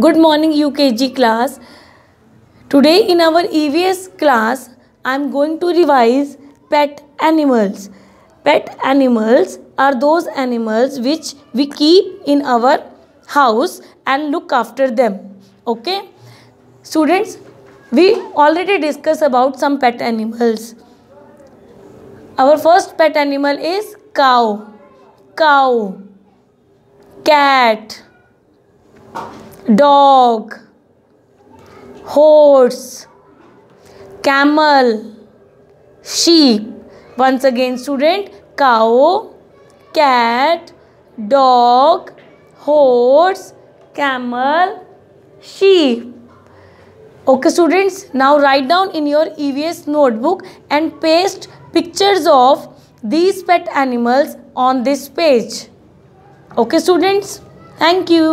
Good morning UKG class. Today in our EVS class, I am going to revise pet animals. Pet animals are those animals which we keep in our house and look after them. Okay? Students, we already discussed about some pet animals. Our first pet animal is cow, cow, cat, dog horse camel sheep once again student cow cat dog horse camel sheep okay students now write down in your EVS notebook and paste pictures of these pet animals on this page okay students thank you